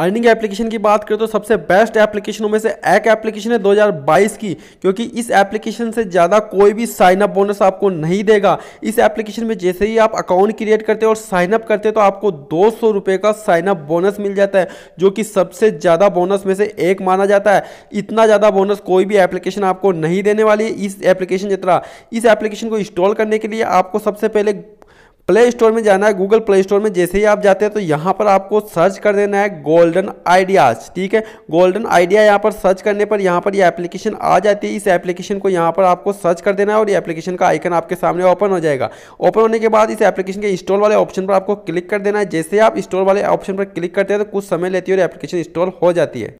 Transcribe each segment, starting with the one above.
earning application की बात करें तो सबसे बेस्ट एप्लीकेशनों में से एक एप्लीकेशन है 2022 की क्योंकि इस एप्लीकेशन से ज़्यादा कोई भी साइन अप बोनस आपको नहीं देगा इस एप्लीकेशन में जैसे ही आप अकाउंट क्रिएट करते हैं और साइन अप करते हैं तो आपको दो सौ का साइन अप बोनस मिल जाता है जो कि सबसे ज़्यादा बोनस में से एक माना जाता है इतना ज़्यादा बोनस कोई भी एप्लीकेशन आपको नहीं देने वाली है इस एप्लीकेशन जितना इस एप्लीकेशन को इंस्टॉल करने के लिए आपको सबसे पहले प्ले स्टोर में जाना है गूगल प्ले स्टोर में जैसे ही आप जाते हैं तो यहाँ पर आपको सर्च कर देना है गोल्डन आइडियाज़ ठीक है गोल्डन आइडिया यहाँ पर सर्च करने पर यहाँ पर ये यह एप्लीकेशन आ जाती है इस एप्लीकेशन को यहाँ पर आपको सर्च कर देना है और ये एप्लीकेशन का आइकन आपके सामने ओपन हो जाएगा ओपन होने के बाद इस एप्लीकेशन के इंस्टॉल वाले ऑप्शन पर आपको क्लिक कर देना है जैसे आप इंस्टॉल वाले ऑप्शन पर क्लिक करते हैं तो कुछ समय लेती है और एप्लीकेशन इंस्टॉल हो जाती है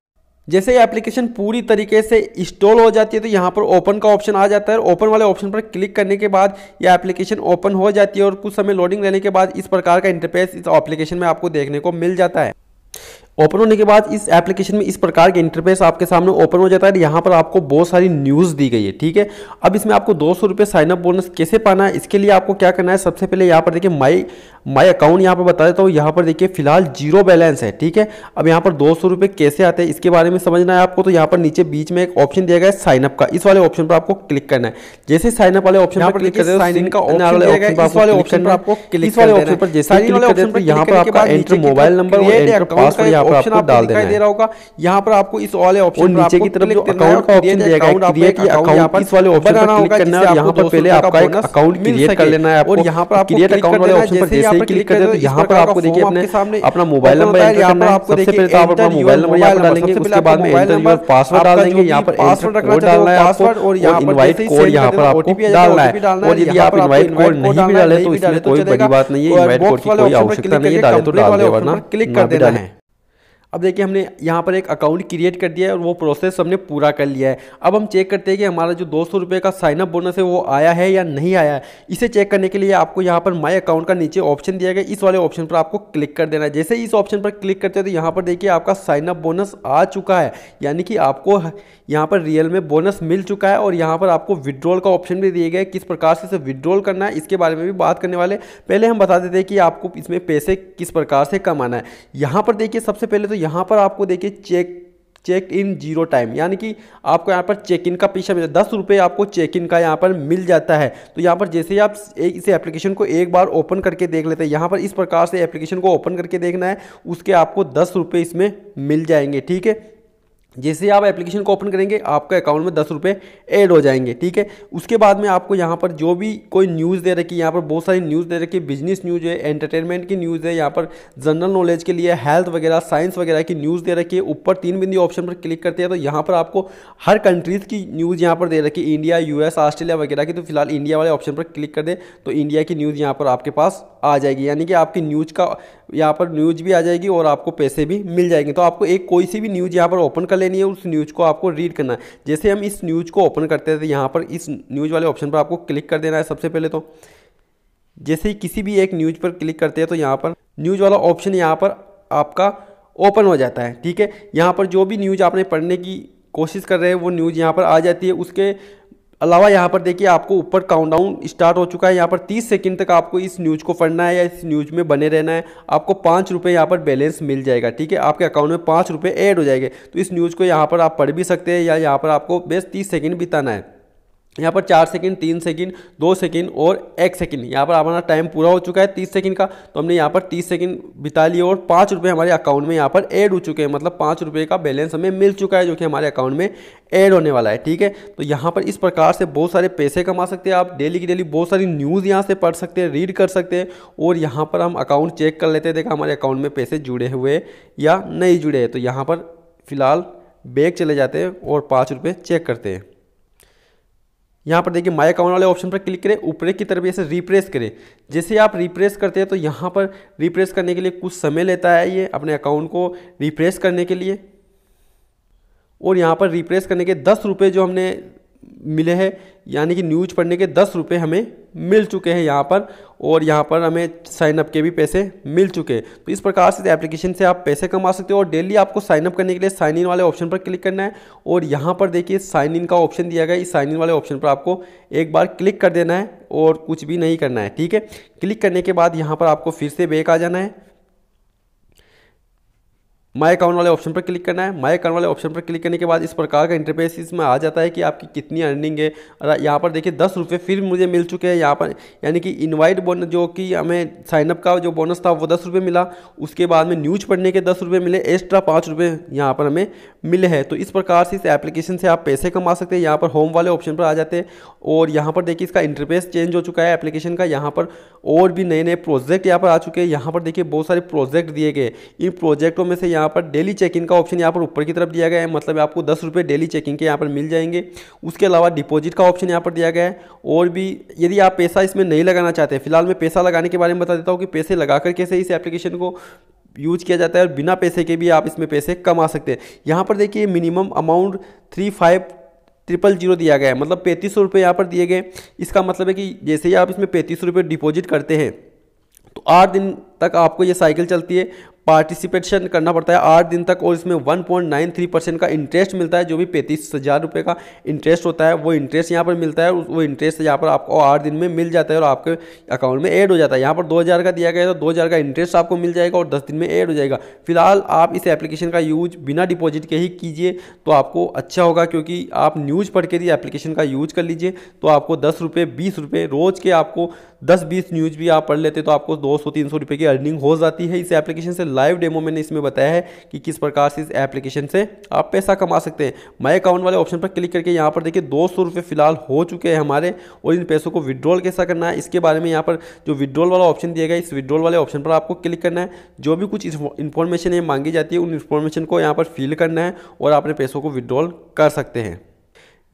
जैसे ये एप्लीकेशन पूरी तरीके से इंस्टॉल हो जाती है तो यहाँ पर ओपन का ऑप्शन आ जाता है ओपन वाले ऑप्शन पर क्लिक करने के बाद ये एप्लीकेशन ओपन हो जाती है और कुछ समय लोडिंग लेने के बाद इस प्रकार का इंटरफेस इस एप्लीकेशन में आपको देखने को मिल जाता है ओपन होने के बाद इस एप्लीकेशन में इस प्रकार के इंटरफेस आपके सामने ओपन हो जाता है यहाँ पर आपको बहुत सारी न्यूज़ दी गई है ठीक है अब इसमें आपको दो सौ रुपये साइनअप बोनस कैसे पाना है इसके लिए आपको क्या करना है सबसे पहले यहाँ पर देखिए माई माई अकाउंट यहाँ पर बता देता हूँ यहाँ पर देखिए फिलहाल जीरो बैलेंस है ठीक है अब यहाँ पर दो सौ रुपये कैसे आते हैं इसके बारे में समझना है आपको तो यहाँ पर नीचे बीच में एक ऑप्शन दिया गया है साइनअप का इस वाले ऑप्शन पर आपको क्लिक करना है जैसे साइनअप वाले ऑप्शन पर क्लिक करते ऑप्शन पर आपको क्लिक ऑप्शन पर जैसे यहाँ पर आपका एंट्री मोबाइल नंबर पासवर्ड यहाँ पर आपको डाल देना दे रहा होगा यहाँ पर आपको इस वाले ऑप्शन वाले ऑप्शन यहाँ पर तो पहले आपका अकाउंट क्रिएट कर लेना है और यहाँ पर क्रिएट अकाउंट वाले ऑप्शन पर जैसे ही क्लिक कर देते यहाँ पर आपको देखिए अपने अपना मोबाइल नंबर सबसे पहले तो आप अपना मोबाइल नंबर यहाँ डालेंगे उसके बाद में एंटर पासवर्ड डाल देंगे यहाँ पर पासवर्ड डालना है पासवर्ड और इनवाइट कोड यहाँ पर आपको डालना है और यदि आप इनवाइट कोड नहीं भी डाले तो इसमें कोई बड़ी बात नहीं है इनवाइट कोड की कोई आवश्यकता नहीं है डाले तो डाल दे वरना क्लिक कर देना है अब देखिए हमने यहाँ पर एक अकाउंट क्रिएट कर दिया है और वो प्रोसेस हमने पूरा कर लिया है अब हम चेक करते हैं कि हमारा जो दो सौ रुपये का साइनअप बोनस है वो आया है या नहीं आया है इसे चेक करने के लिए आपको यहाँ पर माई अकाउंट का नीचे ऑप्शन दिया गया इस वाले ऑप्शन पर आपको क्लिक कर देना है जैसे इस ऑप्शन पर क्लिक करते हैं तो यहाँ पर देखिए आपका साइनअप बोनस आ चुका है यानी कि आपको यहाँ पर रियल में बोनस मिल चुका है और यहाँ पर आपको विड्रॉल का ऑप्शन भी दिया गया किस प्रकार से इसे विड्रॉल करना है इसके बारे में भी बात करने वाले पहले हम बता देते हैं कि आपको इसमें पैसे किस प्रकार से कमाना है यहाँ पर देखिए सबसे पहले तो यहाँ पर आपको देखिए check check in zero time यानी कि आपको यहाँ पर चेक इन का पीछा मिलता है दस रुपये आपको चेक इन का यहाँ पर मिल जाता है तो यहाँ पर जैसे ही आप एक इस एप्लीकेशन को एक बार ओपन करके देख लेते हैं यहाँ पर इस प्रकार से एप्लीकेशन को ओपन करके देखना है उसके आपको दस रुपये इसमें मिल जाएंगे ठीक है जैसे आप एप्लीकेशन को ओपन करेंगे आपका अकाउंट में दस रुपये एड हो जाएंगे ठीक है उसके बाद में आपको यहाँ पर जो भी कोई न्यूज़ दे रखी है यहाँ पर बहुत सारी न्यूज़ दे रखी है बिजनेस न्यूज़ है एंटरटेनमेंट की न्यूज़ है यहाँ पर जनरल नॉलेज के लिए हेल्थ वगैरह साइंस वगैरह की न्यूज़ दे रखी है ऊपर तीन बिंदी ऑप्शन पर क्लिक करते हैं तो यहाँ पर आपको हर कंट्रीज़ की न्यूज़ यहाँ पर दे रखी है इंडिया यूएस ऑस्ट्रेलिया वगैरह की तो फिलहाल इंडिया वाले ऑप्शन पर क्लिक कर दें तो इंडिया की न्यूज़ यहाँ पर आपके पास आ जाएगी यानी कि आपकी न्यूज़ का यहाँ पर न्यूज़ भी आ जाएगी और आपको पैसे भी मिल जाएंगे तो आपको एक कोई सी भी न्यूज़ यहाँ पर ओपन कर लेनी है उस न्यूज़ को आपको रीड करना है जैसे हम इस न्यूज़ को ओपन करते थे तो यहाँ पर इस न्यूज़ वाले ऑप्शन पर आपको क्लिक कर देना है सबसे पहले तो जैसे ही किसी भी एक न्यूज़ पर क्लिक करते हैं तो यहाँ पर न्यूज़ वाला ऑप्शन यहाँ पर आपका ओपन हो जाता है ठीक है यहाँ पर जो भी न्यूज़ आपने पढ़ने की कोशिश कर रहे हैं वो न्यूज़ यहाँ पर आ जाती है उसके अलावा यहाँ पर देखिए आपको ऊपर काउंटडाउन स्टार्ट हो चुका है यहाँ पर 30 सेकंड तक आपको इस न्यूज़ को पढ़ना है या इस न्यूज़ में बने रहना है आपको पाँच रुपये यहाँ पर बैलेंस मिल जाएगा ठीक है आपके अकाउंट में पाँच रुपये एड हो जाएंगे तो इस न्यूज़ को यहाँ पर आप पढ़ भी सकते हैं या यहाँ पर आपको बेस्ट तीस सेकेंड बिताना है यहाँ पर चार सेकंड तीन सेकंड दो सेकंड और एक सेकंड यहाँ पर हमारा टाइम पूरा हो चुका है तीस सेकंड का तो हमने यहाँ पर तीस सेकंड बिता लिए और पाँच रुपये हमारे अकाउंट में यहाँ पर ऐड हो चुके हैं मतलब पाँच रुपये का बैलेंस हमें मिल चुका है जो कि हमारे अकाउंट में ऐड होने वाला है ठीक है तो यहाँ पर इस प्रकार से बहुत सारे पैसे कमा सकते हैं आप डेली की डेली बहुत सारी न्यूज़ यहाँ से पढ़ सकते हैं रीड कर सकते हैं और यहाँ पर हम अकाउंट चेक कर लेते हैं देखा हमारे अकाउंट में पैसे जुड़े हुए या नहीं जुड़े हैं तो यहाँ पर फिलहाल बैग चले जाते हैं और पाँच रुपये चेक करते हैं यहाँ पर देखिए माई अकाउंट वाले ऑप्शन पर क्लिक करें ऊपर की तरफ ऐसे रिप्रेस करें जैसे आप रिप्रेस करते हैं तो यहाँ पर रिप्रेस करने के लिए कुछ समय लेता है ये अपने अकाउंट को रिप्रेस करने के लिए और यहाँ पर रिप्रेस करने के दस रुपये जो हमने मिले हैं यानी कि न्यूज़ पढ़ने के दस रुपये हमें मिल चुके हैं यहाँ पर और यहाँ पर हमें साइनअप के भी पैसे मिल चुके हैं तो इस प्रकार से एप्लीकेशन से आप पैसे कमा सकते हो और डेली आपको साइनअप करने के लिए साइन इन वाले ऑप्शन पर क्लिक करना है और यहाँ पर देखिए साइन इन का ऑप्शन दिया गया इस साइन इन वाले ऑप्शन पर आपको एक बार क्लिक कर देना है और कुछ भी नहीं करना है ठीक है क्लिक करने के बाद यहाँ पर आपको फिर से बैक आ जाना है माई अकाउंट वाले ऑप्शन पर क्लिक करना है माई अकाउंट वाले ऑप्शन पर क्लिक करने के बाद इस प्रकार का इंटरफेस इसमें आ जाता है कि आपकी कितनी अर्निंग है और यहाँ पर देखिए दस रुपये फिर मुझे मिल चुके हैं यहाँ पर यानी कि इनवाइट बोनस जो कि हमें साइनअप का जो बोनस था वो दस रुपये मिला उसके बाद में न्यूज पढ़ने के दस रुपये मिले एक्स्ट्रा पाँच रुपये यहाँ पर हमें मिले हैं तो इस प्रकार से इस एप्लीकेशन से आप पैसे कमा सकते हैं यहाँ पर होम वाले ऑप्शन पर आ जाते हैं और यहाँ पर देखिए इसका इंटरफेस चेंज हो चुका है एप्लीकेशन का यहाँ पर और भी नए नए प्रोजेक्ट यहाँ पर आ चुके हैं यहाँ पर देखिए बहुत सारे प्रोजेक्ट दिए गए इन प्रोजेक्टों में से यहाँ यहाँ पर डेली चेकिंग का ऑप्शन यहाँ पर ऊपर की तरफ दिया गया है मतलब आपको दस रुपये डेली चेकिंग के यहाँ पर मिल जाएंगे उसके अलावा डिपॉजिट का ऑप्शन यहाँ पर दिया गया है और भी यदि आप पैसा इसमें नहीं लगाना चाहते फिलहाल मैं पैसा लगाने के बारे में बता देता हूँ कि पैसे लगाकर कैसे इस एप्लीकेशन को यूज़ किया जाता है और बिना पैसे के भी आप इसमें पैसे कमा सकते हैं यहाँ पर देखिए minimum amount three five triple zero दिया गया है मतलब पैंतीस सौ रुपये यहाँ पर दिए गए इसका मतलब है कि जैसे ही आप इसमें पैंतीस सौ रुपये डिपॉजिट करते हैं तो आठ दिन तक आपको ये साइकिल चलती है पार्टिसिपेशन करना पड़ता है आठ दिन तक और इसमें 1.93 परसेंट का इंटरेस्ट मिलता है जो भी पैंतीस हज़ार रुपये का इंटरेस्ट होता है वो इंटरेस्ट यहाँ पर मिलता है वो इंटरेस्ट यहाँ पर आपको आठ दिन में मिल जाता है और आपके अकाउंट में ऐड हो जाता है यहाँ पर दो हज़ार का दिया गया है तो दो हज़ार का इंटरेस्ट आपको मिल जाएगा और दस दिन में एड हो जाएगा फिलहाल आप इस एप्लीकेशन का यूज बिना डिपॉजिट के ही कीजिए तो आपको अच्छा होगा क्योंकि आप न्यूज़ पढ़ के भी एप्लीकेशन का यूज कर लीजिए तो आपको दस रुपये बीस रुपये रोज़ के आपको दस बीस न्यूज़ भी आप पढ़ लेते तो आपको दो सौ तीन सौ रुपये की अर्निंग हो जाती है इस एप्लीकेशन से लाइव डेमो मैंने इसमें बताया है कि किस प्रकार से इस एप्लीकेशन से आप पैसा कमा सकते हैं माई अकाउंट वाले ऑप्शन पर क्लिक करके यहाँ पर देखिए दो सौ रुपये फिलहाल हो चुके हैं हमारे और इन पैसों को विड्रॉल कैसा करना है इसके बारे में यहाँ पर जो विड्रॉल वाला ऑप्शन दिया गया इस विड्रॉल वाले ऑप्शन पर आपको क्लिक करना है जो भी कुछ इन्फॉर्मेशन ये मांगी जाती है उन इन्फॉर्मेशन को यहाँ पर फिल करना है और अपने पैसों को विड्रॉल कर सकते हैं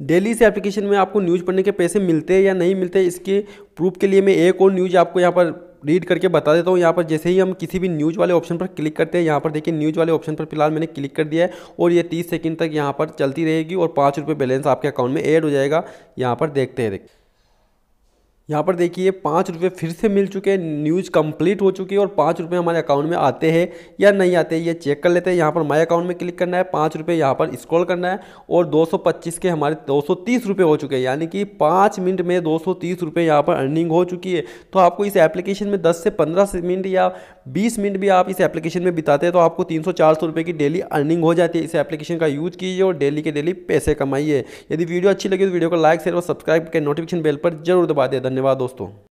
डेली से एप्लीकेशन में आपको न्यूज़ पढ़ने के पैसे मिलते हैं या नहीं मिलते इसके प्रूफ के लिए मैं एक और न्यूज़ आपको यहाँ पर रीड करके बता देता हूँ यहाँ पर जैसे ही हम किसी भी न्यूज़ वाले ऑप्शन पर क्लिक करते हैं यहाँ पर देखिए न्यूज़ वाले ऑप्शन पर फिलहाल मैंने क्लिक कर दिया है और ये तीस सेकंड तक यहाँ पर चलती रहेगी और पाँच रुपये बैलेंस आपके अकाउंट में ऐड हो जाएगा यहाँ पर देखते हैं देखिए यहाँ पर देखिए पाँच रुपये फिर से मिल चुके हैं न्यूज़ कंप्लीट हो चुकी है और पाँच रुपये हमारे अकाउंट में आते हैं या नहीं आते ये चेक कर लेते हैं यहाँ पर माई अकाउंट में क्लिक करना है पाँच रुपये यहाँ पर स्क्रॉल करना है और 225 के हमारे 230 रुपये हो चुके हैं यानी कि पाँच मिनट में 230 रुपये यहाँ पर अर्निंग हो चुकी है तो आपको इस एप्लीकेशन में दस से पंद्रह मिनट या बीस मिनट भी आप इस एप्लीकेशन में बिताते हैं तो आपको तीन सौ की डेली अर्निंग हो जाती है इस एप्लीकेशन का यूज़ कीजिए और डेली के डेली पैसे कमाइए यदि वीडियो अच्छी लगी तो वीडियो को लाइक शेयर और सब्सक्राइब के नोटिफिकेशन बेल पर जरूर दबा दे धन्यवाद धन्यवाद दोस्तों